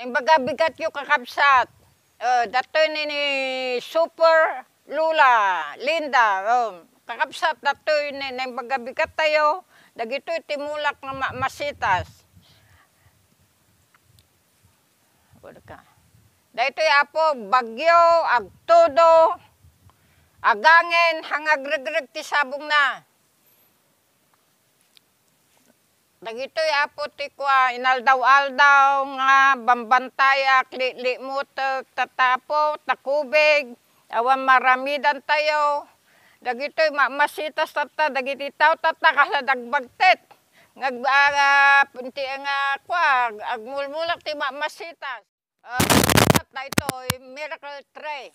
Ang baga yung kakapsat. Uh, oh, dato ni, ni Super Lula, Linda. Um, kakapsat dato ni, ni baga tayo. Dagito timulak na ma masitas. Wala ka. Dito apo, bagyo, agtodo, agangin, hangagregreg ti sabong na. Dagitoy apo ti inaldaw-aldaw nga bambantay akli mutek tatapo takubig awan maramidan tayo. Dagitoy mamasitas tata dagiti tao tataka kasadagbagtet nga uh, ah, ah, punti nga kwa agmulmulak ti mamasitas. Uh, ah, ito eh, miracle tray.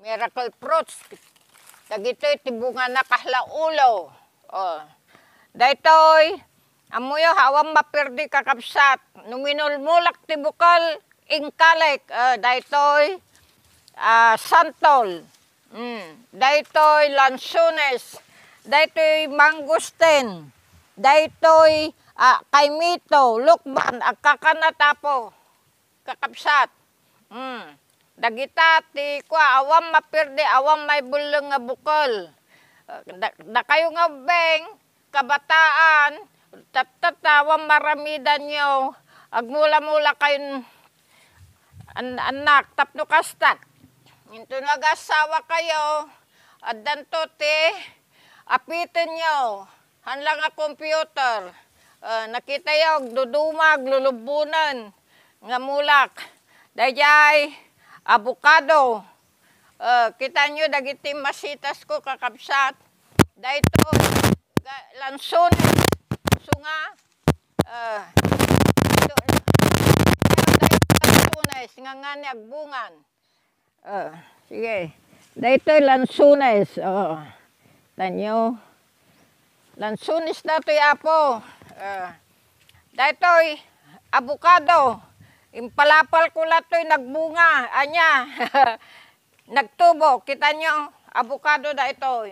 Miracle fruits. Dagitoy eh, ti bunga na kahlaulo. Oh. Daytoy eh, Amuyo hawam mapirdi kakapsat. mulak ti bukal ingkalik. Uh, ah, daytoy uh, santol. Mm. Daytoy lansunes. Daytoy mangusten. Daytoy uh, kaimito. Lukban. Agkakanatapo. Kakapsat. Mm. Dagita ti kwa awam mapirdi awam may bulong nga bukol. Da, da kayo nga beng kabataan taptatawang maramidan nyo, agmula-mula kayon an anak, tapno kastat. Ito nag-asawa kayo, at dantote, apitin nyo, hanlang a computer, uh, nakita yo dudumag, lulubunan, ngamulak, dayay, abukado, uh, kita nyo dagiti masitas ko kakapsat, dayto, lansunan, kaso nga, uh, ito, lansunes, nga nga ni agbungan. Uh, sige, dito lansunes, oh, tanyo, lansunes ah, dito apo, uh, dito abukado, impalapal ko lato'y nagbunga, anya, nagtubo, kita nyo, abukado da ito,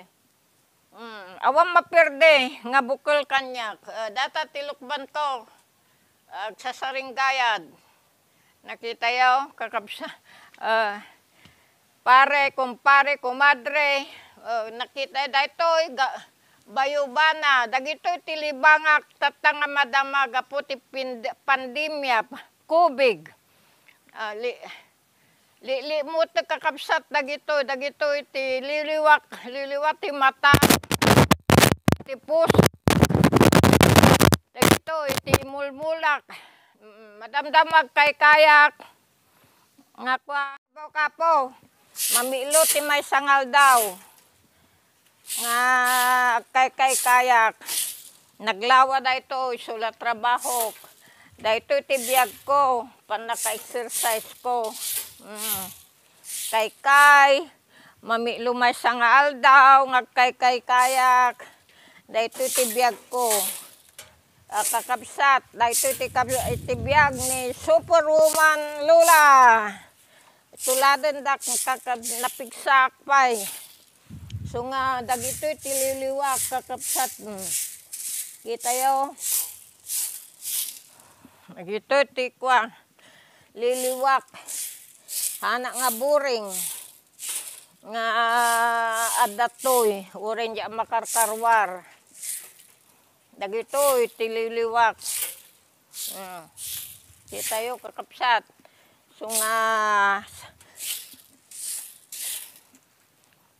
Mm, awam maperde nga bukol kanyak. Uh, data tilukban to. Uh, sa saringgayad. Nakita yaw, kakabsa. Uh, pare, kumpare, kumadre. Uh, nakita dito, bayubana. Dagito tilibangak tatanga madama gaputi pandemya, kubig. Uh, li, Lilimot na kakabsat dagito, dagito iti liliwak, liliwat ti mata, ti puso, dagito iti mulmulak, mm, madamdamag kay kayak, nga kapo kapo, mamilo ti may sangal daw, nga kay kay kayak, naglawa da ito, sulat trabaho, da ito ti biyag ko, panaka exercise ko, Mm. Kay kay mami lumay sa nga aldaw nga kay kay kayak. Dayto tibiyag ko. Uh, kakabsat dayto eh, tibiyag ni Superwoman Lula. Tuladan dak kakab napigsak pay. So nga dagito tililiwa kakabsat. Mm. Kita yo. Dagito tikwa liliwak. Hana nga buring. Nga ah, adatoy. Uren dya makarkarwar. Dagitoy, tililiwak. Hmm. Di tayo kakapsat. So nga...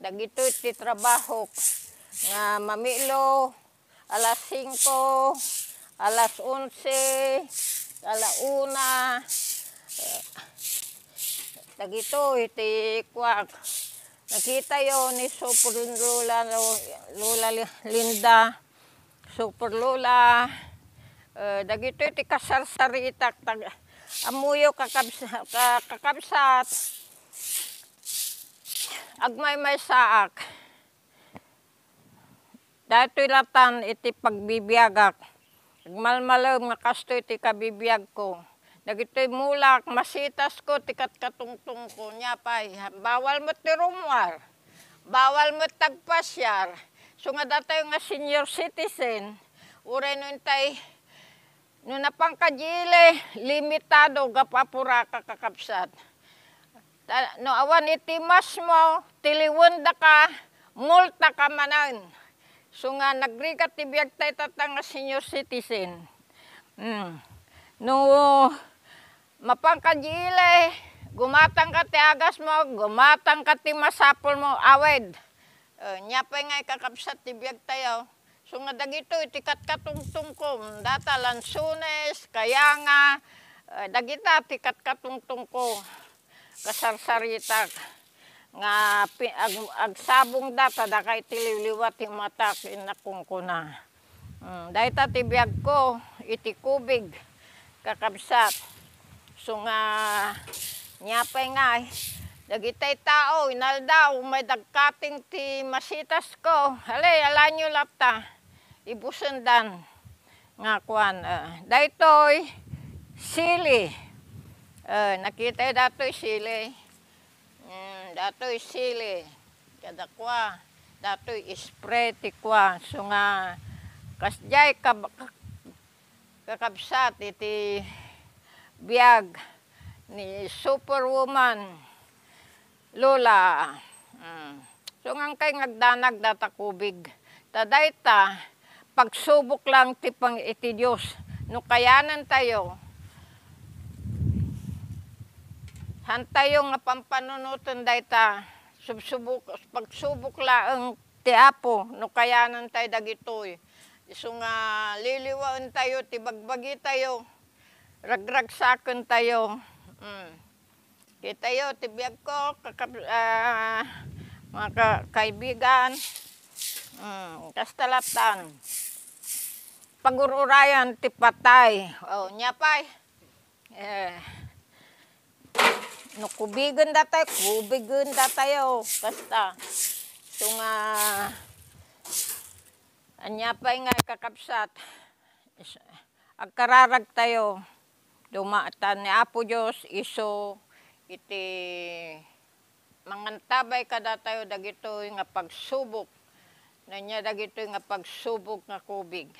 Dagitoy, titrabahok. Nga mamilo, alas 5, alas 11, alauna, eh, dagito iti kwak nakita yo ni Super Lula Lula Linda Super Lula uh, eh, dagito iti kasarsaritak tag amuyo kakabsa, kakabsat agmay may saak dahito ilatan iti pagbibiyagak agmalmalaw makasto iti kabibiyag ko Dagitoy mulak, masitas ko, tikat katungtong ko niya pa. Bawal mo tirumwar, bawal mo tagpasyar. Sungad so, tayo nga senior citizen, uray nun tay, nun napangkajile, limitado, gapapura kakapsat. No, awan itimas mo, tiliwanda ka, multa ka manan. So nga, nagrikat tibiyag tayo tatang nga senior citizen. Mm. No, mapangkadile, gumatang ka ti agas mo, gumatang ka ti masapol mo, awed. Uh, eh, nya pa nga ikakapsat ti biyag tayo. So nga dagito itikat katungtong ko, data lansunes, kaya eh, nga, uh, dagita tikat katungtong ko, kasarsaritak. Nga ag, agsabong data da kay tililiwa ti matak, kinakong ko na. Um, hmm, dahita tibiyag ko, itikubig, kakabsat. So nga, nyapay nga, dagitay eh. tao, inal daw, may dagkating ti masitas ko. Halay, alanyo lapta, ibusundan nga kwan. Uh, ah, daytoy, sili. Uh, nakita datoy sili. Mm, datoy sili. kada kwa datoy spray ti kwa. So nga, kasjay kab kakabsat iti Biag ni Superwoman Lola. Mm. So ngang kay ngagdanag data kubig. Tadayta pagsubok lang ti pang iti Dios no kayanan tayo. Hantayo nga pampanunutan dayta subsubok pagsubok lang ti apo no kayanan tayo dagitoy. So nga liliwaan tayo ti bagbagi tayo ragragsakon tayo. Mm. yo tibiyag ko, kakab, uh, mga ka kaibigan, mm, kastalatan. Pagururayan, tipatay. O, oh, nyapay. Eh, no, kubigan da tayo, kubigan da tayo. Kasta, ito nga, anyapay nga kakapsat. Agkararag tayo. Dumaatan ni Apo Diyos, iso, iti mangantabay kada tayo dagitoy nga pagsubok. Nanya dagito nga pagsubok nga kubig.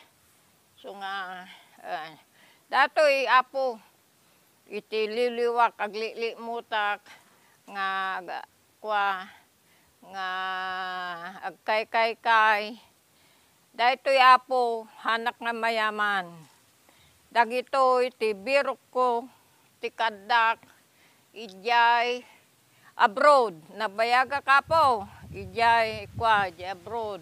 So nga, uh, datoy Apo, iti liliwak, aglilimutak, nga, kwa, nga agkay-kay-kay. Dahito apo, hanak nga mayaman dagitoy ti birok ko ti kadak ijay abroad nabayaga kapo ijay kwa abroad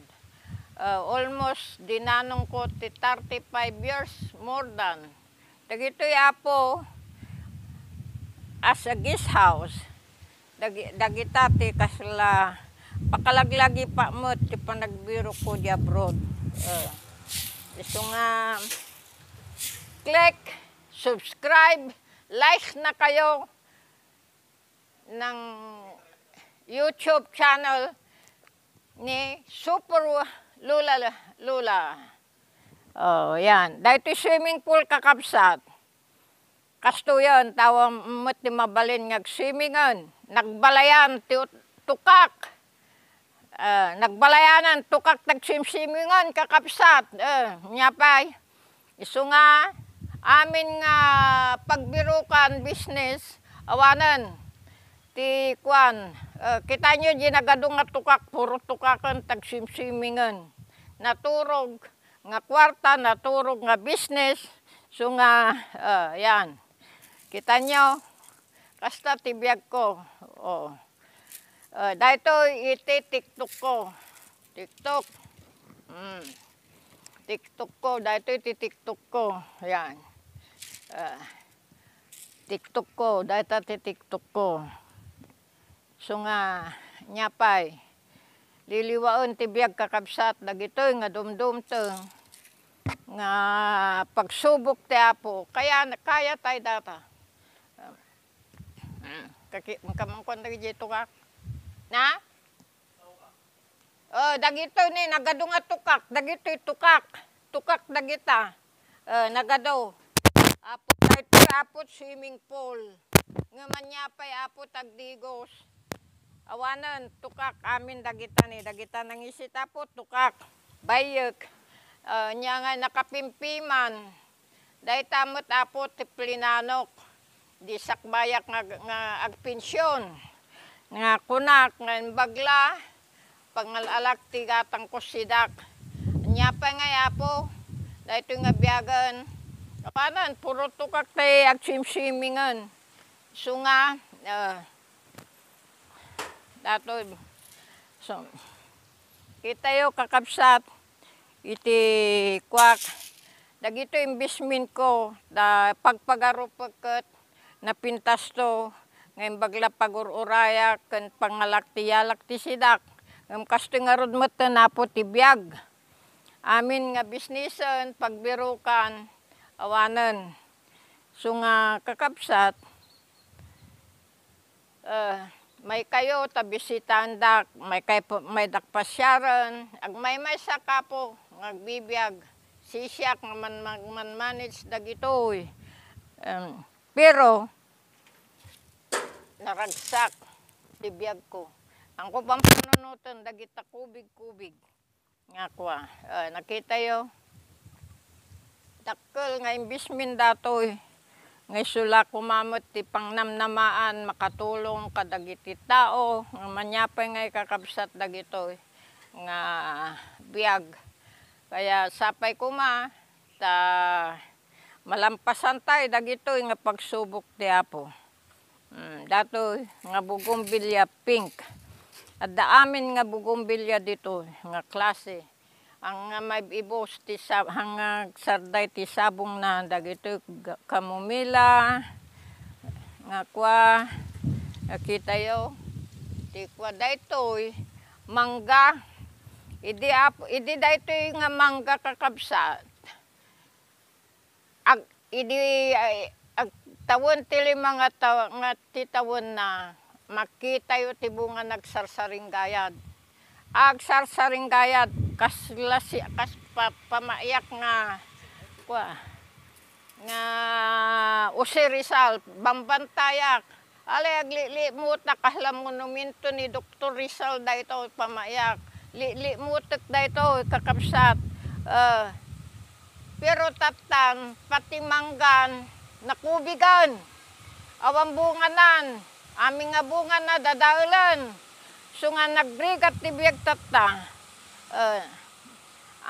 uh, almost dinanong ko ti 35 years more than dagitoy apo as a guest house Dag, dagita ti kasla pakalaglagi pa mo ti panagbiro ko di abroad uh, ah, so nga click, subscribe, like na kayo ng YouTube channel ni Super Lula Lula. Oh, yan. Dito swimming pool kakapsat. Kasto yan, tawa mo't mabalin nga swimmingan. Nagbalayan, tukak. Uh, nagbalayanan, tukak, nagsimsimingan, kakapsat. Uh, nyapay. Isunga. nga, amin nga pagbirukan business awanan ti kwan uh, kita nyo ginagadong nga tukak puro tukakan tagsimsimingan naturog nga kwarta naturog nga business so nga uh, yan kita nyo kasta tibiyag ko oh. uh, dahito iti tiktok ko tiktok mm. tiktok ko dahito iti tiktok ko yan uh, TikTok ko, data ti TikTok ko. So nga, nyapay, liliwaon ti biyag kakabsat, dagitoy nga dumdum dumdumtong, nga pagsubok ti apo, kaya, kaya tayo data. Ah, kaki, kamangkon na dito ka. Na? Oh, dagito ni nagadunga tukak, dagito tukak, tukak dagita. Uh, ah, nagado. Apo, kay apot swimming pool. Nga manyapay apot agdigos. Awanan, tukak amin dagitan eh. Dagitan ng isit apot, tukak. Bayek. Uh, ah, niya nga nakapimpiman. Dahi tamot apot, tiplinanok. Di sakbayak nga, nga agpensyon. Nga kunak, nga bagla. Pangalalak tigatang kusidak. Niya pa nga apo. Dahi nga biyagan Kapanan, puro tukak tayo agsimsimingan. So nga, uh, dato, so, kita yo kakapsat, iti kwak, dagito investment ko, da pagpagaro pagkat, napintas to, ngayon bagla pagururaya, kan pangalaktiyak ti sidak, ngayon kasto nga rod mo tanapot ibiyag. Amin nga bisnisan, pagbirukan, awanan. So nga kakapsat, uh, may kayo tabisitan dak, may kay may dakpasyaran, ag may may sa kapo nagbibiyag sisyak nga man, man, man manage dagitoy. Um, eh. pero naragsak tibiyag ko. Ang ko pang panunutan dagita kubig-kubig. Nga kwa, uh, eh, nakita yo Takkel nga imbismin datoy. Eh. Ngay sula kumamot ti pangnamnamaan makatulong kadagiti tao nga manyapay ngay kakabsat dagitoy eh. nga biag. Kaya sapay kuma ta malampasan tayo dagito eh, nga pagsubok ti apo. Hmm, datoy nga bugumbilya pink. At daamin nga bugumbilya dito nga klase ang ah, maibos ti sab hangag ah, sarday ti sabong na dagito kamumila nga kwa nakita yo ti kwa daytoy mangga idi ap idi daytoy nga mangga kakabsat ag idi ay, ag tawon ti lima nga taw, nga ti tawon na makita yo ti bunga nagsarsaring gayad ag sarsaring gayad kas lasi kas pa, pamaiyak nga kwa nga usir Rizal bambantayak ale agli mo ta kahlam monumento ni Dr. Rizal dayto pamaiyak li mo tek dayto kakapsat uh, ah, pero tatan patimanggan nakubigan awang bunganan aming nga bunga na dadaulan so nga nagbrigat tibiyag tatan Uh,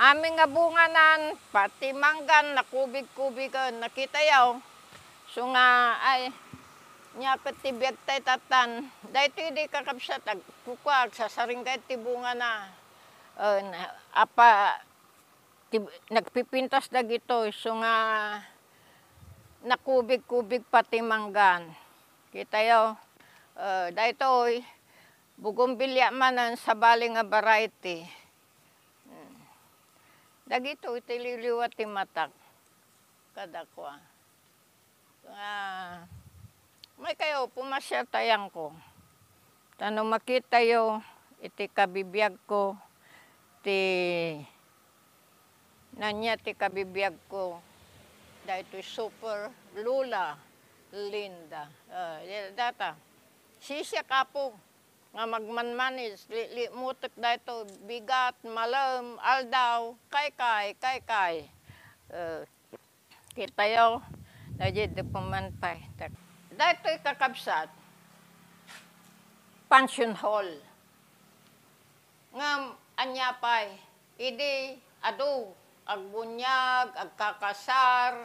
aming nga bunganan, pati manggan, nakubig-kubigan, eh, nakitayaw. So nga, ay, niya katibiyag tay tatan. Dahito hindi kakapsa, tagkukwag, sasaring kay tibunga na. Uh, apa, tib, nagpipintas na gito. So nga, nakubig-kubig pati manggan. Kitayaw. Uh, dahito, bugong bilya manan sa bali nga variety. Dagito iti liliwat ti matak kadakwa. Ah, may kayo, pumasya tayang ko. Tano makita yo, iti kabibiyag ko, ti nanya ti kabibiyag ko, dahito super lula, linda. Uh, data, sisya kapong nga magmanmanis, li, mutek dahito, bigat, malam, aldaw, kay kay, kay kay. Uh, kita yaw, dahil di pumantay. Dahito kakabsat, pension hall. Nga anyapay, idi adu, agbunyag, agkakasar,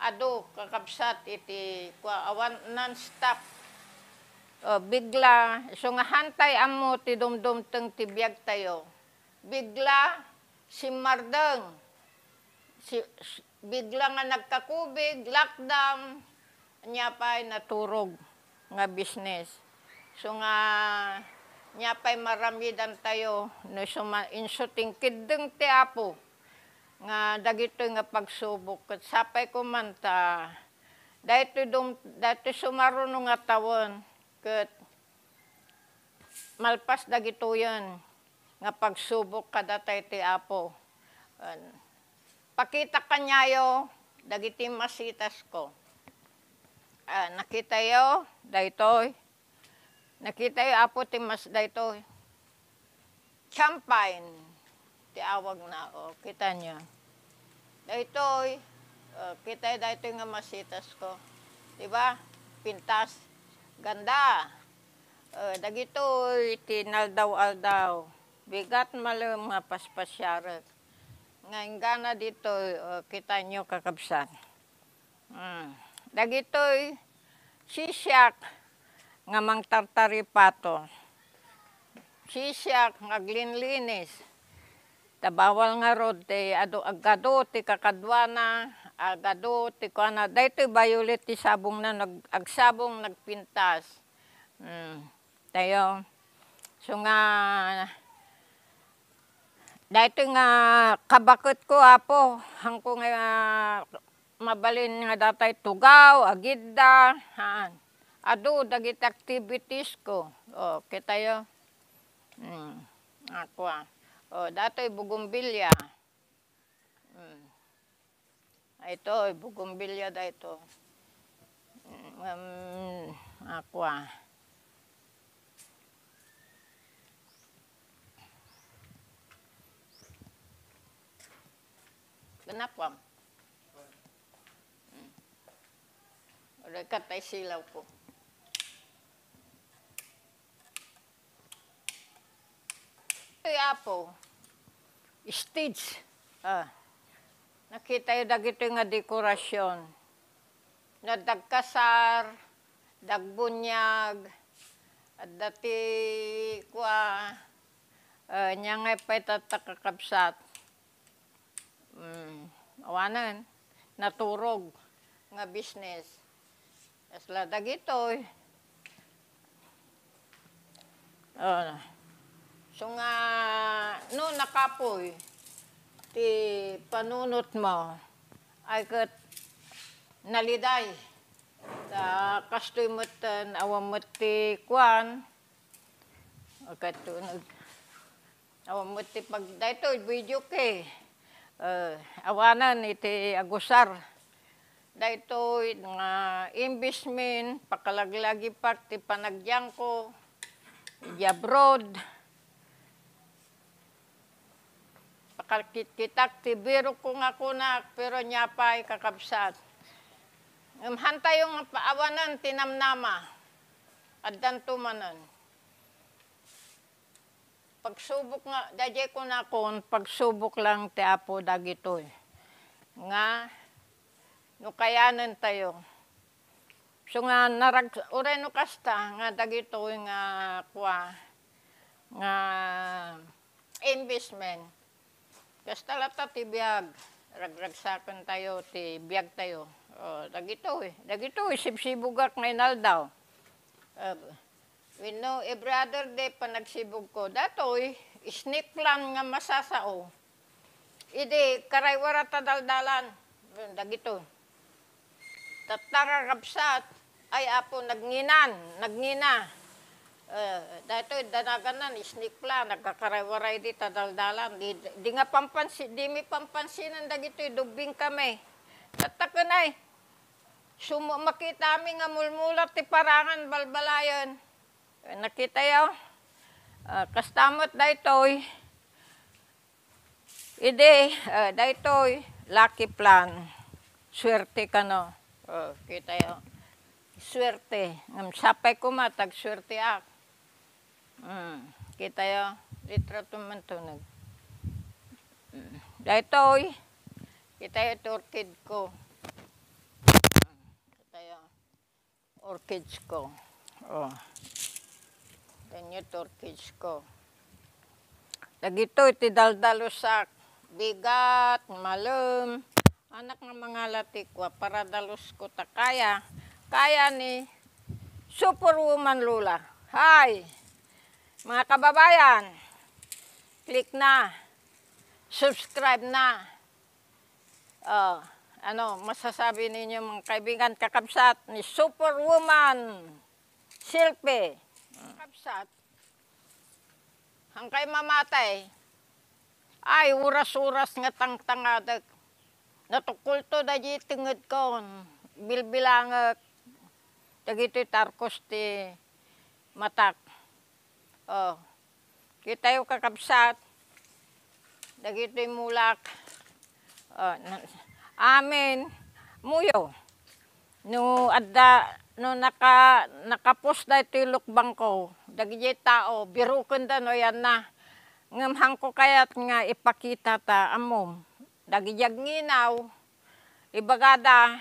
adu, kakabsat, iti, kwa, awan, non-stop, o, bigla, so nga hantay amo ti dumdum teng tibiyag tayo. Bigla, si Mardeng, si, bigla nga nagkakubig, lockdown, niya pa'y naturog nga business. So nga, niya pa'y maramidan tayo, no, suma, insuting kideng ti apo, nga dagito nga pagsubok, at sapay kumanta, dahito, dum, dahito sumaruno nga tawon, Good. malpas dagitoyon nga pagsubok kadatay ti Apo. An, pakita kanyayo dagiti masitas ko. Ah, nakita yo daytoy. Nakita yo apo ti mas daytoy. Champagne ti awag na o. Kita nyo. Daytoy, uh, kita daytoy nga masitas ko. Di ba? Pintas. Ganda. Uh, dagito tinaldaw-aldaw. Bigat malam mapaspasyarat. Ngayon gana dito, uh, kita nyo kakabsan. Hmm. Dagito'y eh, sisyak nga mang tartaripato. Sisyak nga glinlinis. Tabawal nga rod, te, eh, adu agado, te kakadwana, Aldado, ti kana, daytoy violet ti sabong na, nag, agsabong nagpintas. Mm, tayo. So nga, daytoy nga, kabakot ko apo, hangko nga, mabalin nga datay tugaw, agidda, haan. Ado, dagit activities ko. O, oh, kitayo. Mm, ako ah. O, oh, datoy bugumbilya. Ito, eh, bugumbilya da ah, ito. Mm, um, aqua. Ah. Ganakwam. Ah. Mm. Wala katay silaw ko. Ito yung apo. Stitch. Ah. Nakita yung dagito nga dekorasyon. Na dagkasar, dagbunyag, at dati kwa, uh, niya nga pa'y tatakakabsat. Mm, awanan, naturog nga business. Asla dagito eh. Uh, so nga, no, nakapoy. Eh ti panunot mo ay kat naliday ta kastoy mo tan awam mo ti kwan katunog awam mo ti pag dito video ke uh, awanan iti agusar dito nga imbismin pakalaglagi pa ti panagyang ko abroad kitak tibiro ko nga kunak pero niya pa ay kakabsat. Hanta yung paawanan tinamnama at dantumanan. Pagsubok nga, dajay ko na kun, pagsubok lang ti apo dagitoy. Nga, no kayanan tayo. So nga, narag, ure no kasta, nga dagitoy nga kwa, nga investment Kasta laptop ti biyag. Ragragsakan tayo, ti biag tayo. Oh, dagito eh. Dagito eh, sibsibugak na inal daw. Uh, we know, eh brother de panagsibog ko. Dato eh, snip lang nga masasao. Idi, eh, karaywara ta daldalan. Dagito. Tatara rapsat, ay apo, nagninan, nagnina. Uh, eh, dito, danaganan, isnikla, nagkakaray-waray di, tadaldalan. Di, di nga pampansin, di mi pampansinan dagito, dubing kami. Tatakan ay, sumo, makita mi nga mulmulat, ti parangan, balbalayon. Eh, nakita yaw, uh, kastamot daytoy, ide, uh, eh, daytoy, lucky plan, suerte ka no. Uh, kita yo suerte ngam sapay kumatag, suerte ak Mm. Kita yo, litrato man tunog. Mm. Dito oy. Kita yo orchid ko. Mm. Kita yo orchids ko. Oh. Then yo orchids ko. Dagito iti daldalusak. Bigat, malum. Anak ng mga latikwa para dalus ko takaya. Kaya ni Superwoman Lula. Hi! Mga kababayan, click na. Subscribe na. Uh, ano, masasabi ninyo mga kaibigan, kakabsat ni Superwoman Silpe. Kakabsat, hangkay mamatay, ay uras-uras nga tangtangadag. Natukulto da di tingid ko, bilbilangak, dagito'y tarkos ti matak. Oh. Kita yung kakabsat. Dagito yung mulak. Oh, amin. Muyo. No, adda, no, naka, nakapos na ito yung lukbang ko. Dagiti tao, birukan da no, yan na. Ngamhang ko kaya't nga ipakita ta amom. Dagijag nginaw. Ibagada.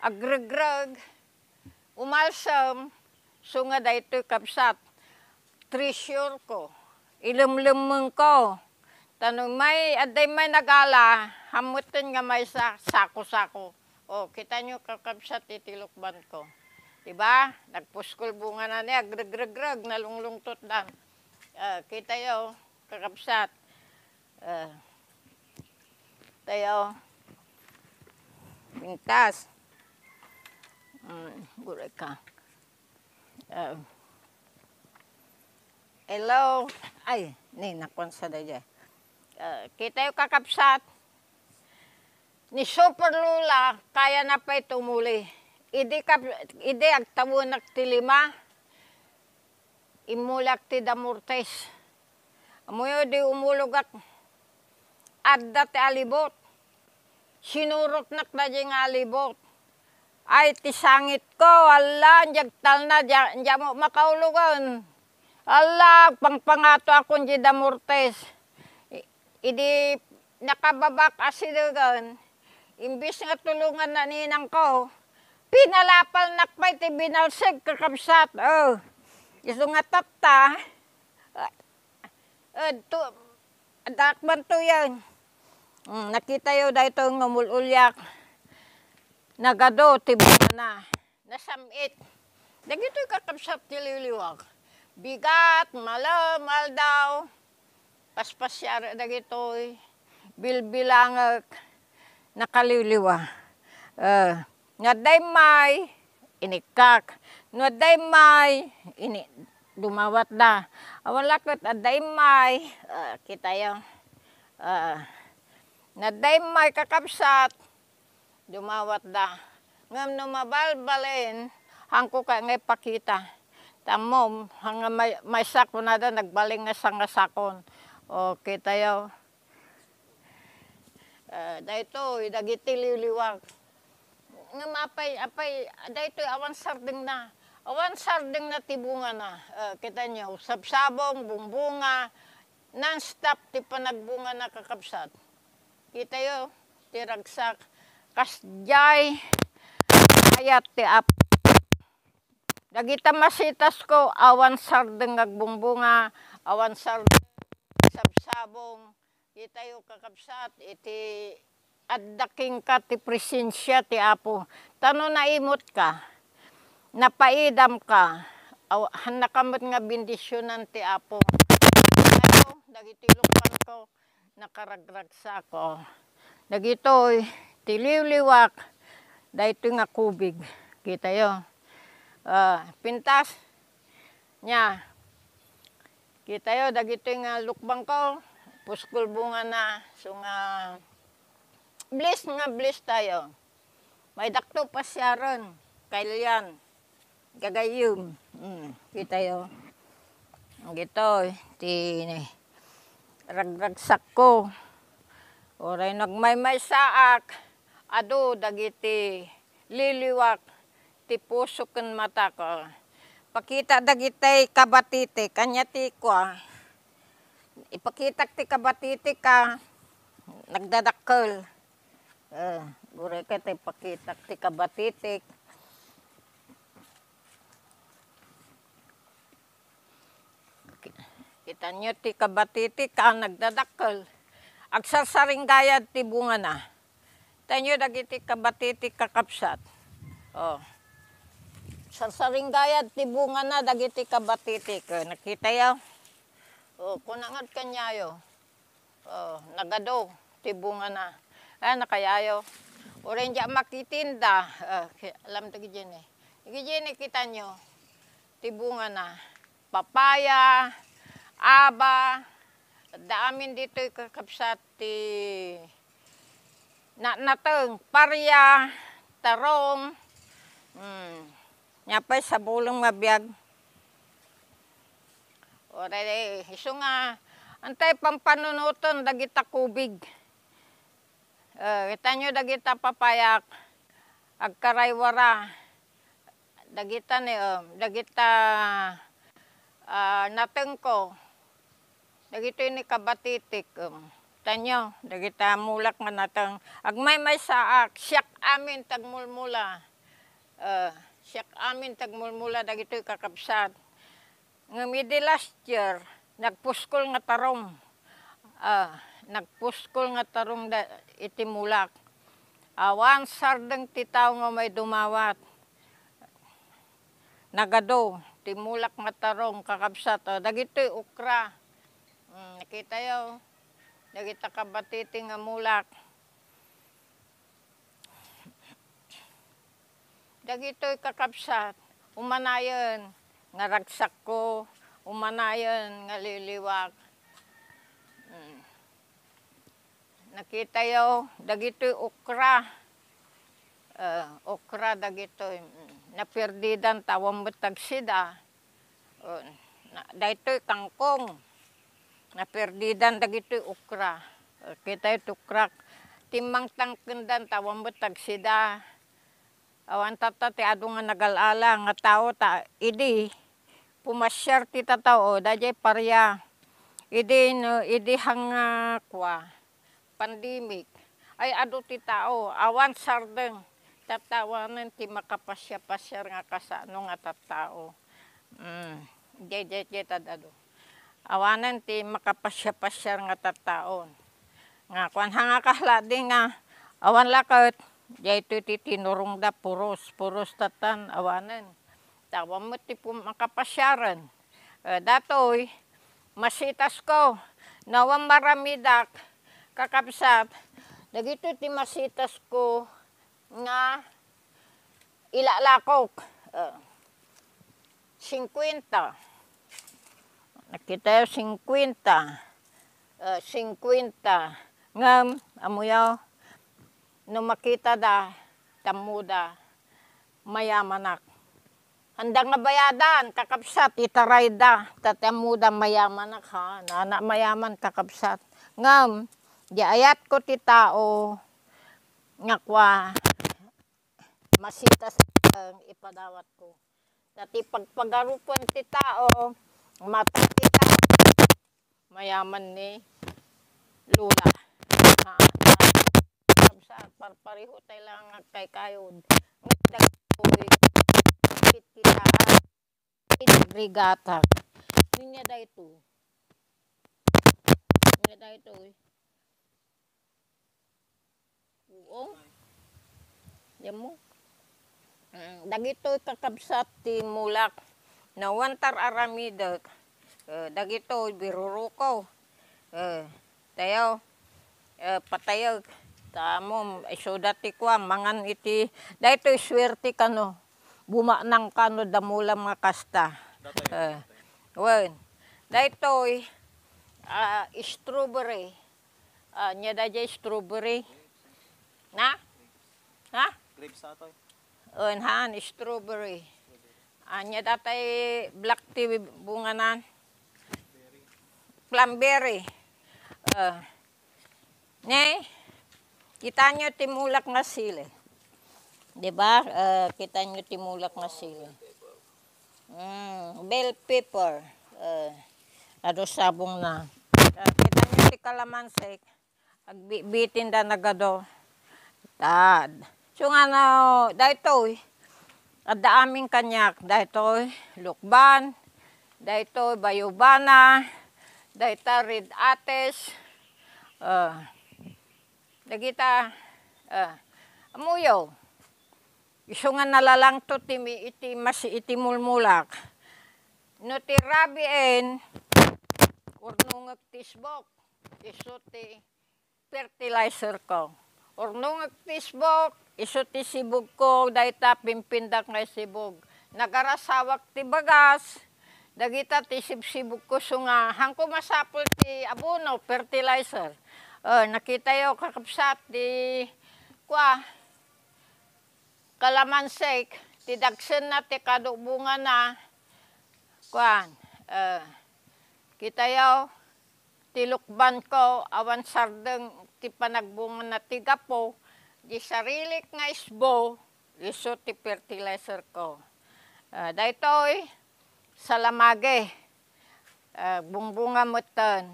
Agregreg. Umalsam. Sunga da ito kapsat treasure ko. Ilumlumon ko. Tanong may, aday may nagala, hamutin nga may sa, sako-sako. O, kita nyo kakabsa titilukban ko. Diba? Nagpuskol bunga na niya, greg-greg-greg, nalunglungtot na. Uh, kita yo, kakabsat. Uh, ah, tayo, pintas. Um, gulay ka. Uh, Hello. Ay, ni nakuan sa daya. Uh, ah, kita yung kakapsat. Ni Super Lula, kaya na pa itumuli. Idi, kap, idi ti lima. Imulak ti damurtes. Amuyo di umulugat. at adda ti alibot. Sinurot nak na ding alibot. Ay, tisangit ko, ala, jagtal na, jamo makaulogan. Ala, pangpangato akong Jida Mortes. Idi nakababak asilugan. Imbis nga tulungan na ninang ko, pinalapal nakpay ti binalsig kakabsat. Oh, iso nga tapta. Uh, ah, ah, to, adakman to yan. Mm, nakita yun dahil itong umululyak. Nagado, tibutan na. Nasamit. Nagito yung ti nililiwag bigat, malamal daw, paspasyar na gito'y, eh. bilbilangag, nakaliliwa. Uh, eh, nga day may, inikak, nga may, ini, dumawat na. Awan lakot, aday may, uh, kita yung, uh, na may kakapsat, dumawat na. Ngam numabalbalin, hangko ka ngay pakita tamom hanga may, may sako na da, nagbaling nga sa nga sakon. O, kita yaw. Uh, dahito, idagiti liwag. Nga mapay, apay, dahito, awan sarding na. Awan sarding na tibunga na. Uh, kita nyo, sabsabong, bumbunga, non-stop ti panagbunga na kakapsat. Kita yaw, tiragsak, kasjay, ayat ti apo. Dagita masitas ko, awan sardeng agbumbunga, awan sardeng sabsabong, itayo kakabsat, iti addaking ka ti presensya ti apo. Tano na imot ka, napaidam ka, hanakamot nga bendisyonan ti apo. Ngayon, dagiti ko, nakaragrag sa ako. Dagitoy, tiliwliwak, dahito nga kubig. Kita yo uh, pintas nya. Kita yo dagito nga uh, lukbang ko puskul bunga na so nga bliss nga bliss tayo. May dakto pa siya ron. Kailan? Gagayum. Mm, kita yo. Gito, ti ragragsak ko. Oray nagmaymay saak. Ado dagiti liliwak ti puso kan mata ko. Pakita dagitay kabatiti, kanya ti ko. Ipakita ti kabatiti ka, nagdadakkel. Eh, gure ka ti pakita ti kabatiti. Kita nyo ti kabatiti ka, nagdadakkel. Agsasaring gayad ti bunga na. Tanyo dagiti kabatiti kakapsat. Oh. saring dayad ti bunga na dagiti kabatitik. Nakita yo. Ya? Oh, kunangat kanyayo yo. Oh, nagado ti bunga na. ay ah, nakayayo. ja makitinda. Uh, alam tagi dyan eh. eh kita nyo. Ti bunga na. Papaya, aba, daamin dito kakapsat ti na nateng, parya, tarong, hmm. Nyapay sa bulong mabiyag. Ore, iso nga, antay pampanunuton, dagita kubig. Uh, kita nyo dagita papayak, agkaraywara, dagita ni, um, dagita uh, natengko, dagito ni kabatitik. Um eh, tanyo dagita mulak nga natang agmay may saak siyak amin tagmulmula uh, siyak amin tagmulmula dagitoy kakabsat. Nga midi last year, nagpuskol nga tarong. Uh, ah, nagpuskol nga tarong da, itimulak. Awan uh, sardeng titaw nga may dumawat. Nagado, timulak nga tarong kakabsat. Uh, ah, dagitoy ukra. Hmm, nakita yaw. Nagita kabatiti nga mulak. dagitoy kakapsat, umanayon, nga ragsak ko, umanayon, nga liliwak. Hmm. Nakita yo, dagitoy ukra, Uh, ah, okra dagitoy. Hmm. Napirdidan tawang batagsida. Uh, na, daytoy kangkong. Napirdidan dagitoy ukra. Uh, ah, kita yung tukrak. Timang tangkendan tawang batagsida. Okra Awan tata ti adu nga nagalala nga tao ta idi pumasyar ti tatao dajay parya. Idi no idi hanga kwa pandemic ay adu ti tao awan sardeng tatawanan ti makapasya-pasyar nga kasano nga tattao. Mm. Jay jay jay tadado. Awanan ti makapasya-pasyar nga tattaon. Nga kwan hanga kahla nga awan lakot. Jaitu titi nurung da puros, puros tatan awanan. Tawa mo ti makapasyaran. Uh, datoy, masitas ko, nawang maramidak, kakapsat, dagito ti masitas ko nga ilalakok. Uh, e, 50. Nakita 50. Uh, 50. Ngam, amuyaw, no makita da, tamuda, mayamanak. Handa nga bayadan, kakapsat, itaray da, tatamuda mayamanak ha, nana mayaman kakapsat. Ngam, di ayat ko ti tao, nga kwa, masitas ang ipadawat ko. Dati pagpagarupan ti tao, mata ti tao, mayaman ni Lula sa par pareho tayo lang kay kayon dagkoy kit kita kit regata ninya dayto ninya dayto uong eh. yamo um, mm, dagitoy kakabsat ti mulak nawantar aramida uh, eh, dagitoy biruruko uh, eh, tayo uh, patayag Tamo, isudati ko mangan iti. Dahito iswerte kano. Buma nang kano damula mga kasta. Uh, well, dahito uh, strawberry. Uh, ah, Nya da strawberry. Na? Ha? Grapes atoy. Oh, han, strawberry. Anya ah, Nya datay black tea bunga nan. Plumberry. Uh, eh, ne? Kita nyo timulak na sili. Diba? ba? Uh, eh, kita nyo timulak na sili. Mm, bell pepper. Uh, ado sabong na. Uh, kita nyo ti kalamansi. Agbibitin da nagado. Tad. So nga na, oh, dahito eh. At daaming kanyak. Dahito lukban. Dahito bayubana. Dahito red ates. Uh, dagita uh, ah, amuyo isungan nalalang to timi iti mas iti mulmulak no ti rabien orno tisbok iso ti fertilizer ko orno tisbok iso ti sibog ko dayta pimpindak nga sibog nagarasawak ti bagas dagita ti sibsibog ko sunga hangko masapol ti abono fertilizer Oh, nakita yo kakapsat di kwa kalamansek ti dagsen na ti kadubungan na kwan uh, kita yo tilukban ko awan sardeng ti panagbungan na ti gapo di sarilik nga isbo iso ti fertilizer ko uh, eh, daytoy eh, salamage uh, bungbunga mutan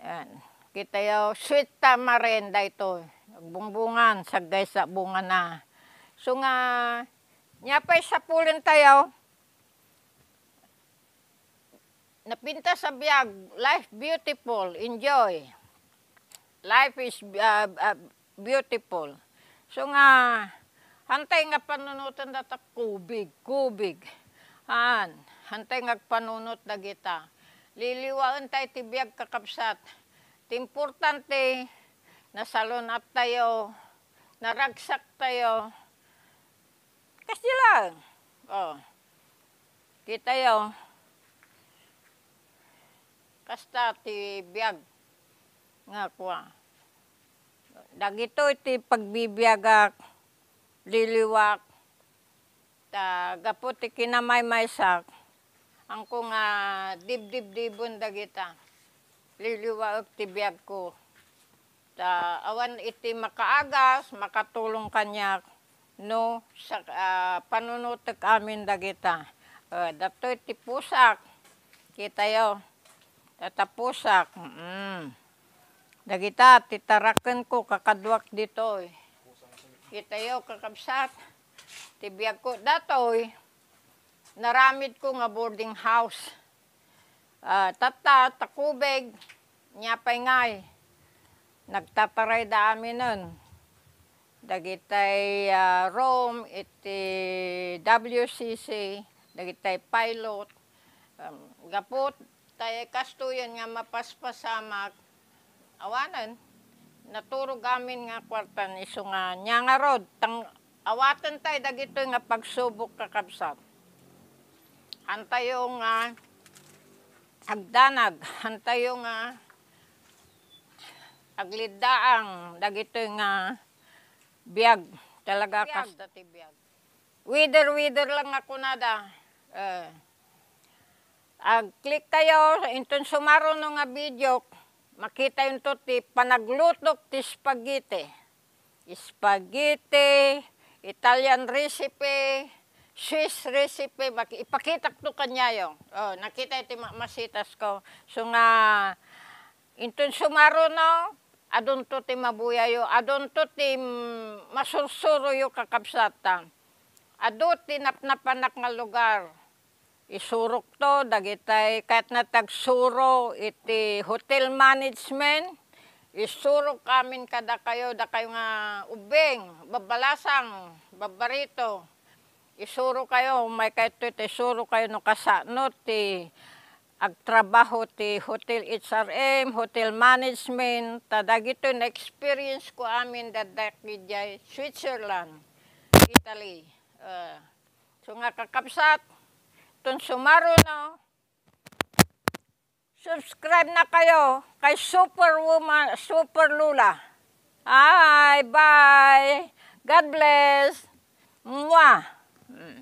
yan Kitayaw, sweet tamarenda ito. Bungbungan, sagay sa bunga na. So nga, nyapay sa pulin tayo. Napinta sa biyag, life beautiful, enjoy. Life is uh, uh, beautiful. So nga, hantay nga panunutan data kubig, kubig. Han, hantay nga panunot na kita. Liliwaan tayo tibiyag kakapsat importante, nasalon up tayo, naragsak tayo, kasi lang. Oh. Kita yo. Kasta ti biag nga kuha. Dagito iti pagbibiyagak, liliwak, ta gaputi kinamay maysak. Ang ko nga dibdibdibon dagita liliwa og tibiyag ko. Ta awan iti makaagas, makatulong kanya no sa uh, ah, panunutek amin dagita. Uh, ah, dato iti pusak. Kita yo. pusak. Mm. -hmm. Dagita, titaraken ko kakadwak dito. Eh. Kita yo kakabsat. Tibiyag ko datoy. Naramid ko nga boarding house uh, tata, takubig, nyapay ngay. Nagtataray da amin nun. Dagitay uh, Rome, iti WCC, dagitay pilot. Um, gapot, tayo kastuyan nga mapaspasamak. Awanan, naturo gamin nga kwarta ni nga nya nga rod tang awatan tay dagito nga pagsubok kakabsat antayo nga uh, agdanag hantayo nga ah, aglidaang dagitoy nga biag talaga biag. kas dati biag wither wither lang ako nada eh uh, click kayo inton sumaro no nga video makita yung tuti panaglutok ti spaghetti spaghetti Italian recipe Swiss recipe baki ipakita to kanya yo. Oh, nakita iti masitas ko. So nga inton sumaro no adon ti mabuya yo. Adon ti masursuro yo kakabsatan. Ado ti napnapanak nga lugar. Isurok to dagitay kahit na tagsuro iti hotel management isurok kamin kada kayo da kayo nga ubeng, babalasang, babarito, isuro kayo, may kayo ti isuro kayo no kasano ti agtrabaho ti Hotel HRM, Hotel Management, tadagito na experience ko amin dadaki jay Switzerland, Italy. Uh, so nga kakapsat, tun sumaro no, subscribe na kayo kay Superwoman, Super Lula. Hi, bye, God bless, mwah. Mm.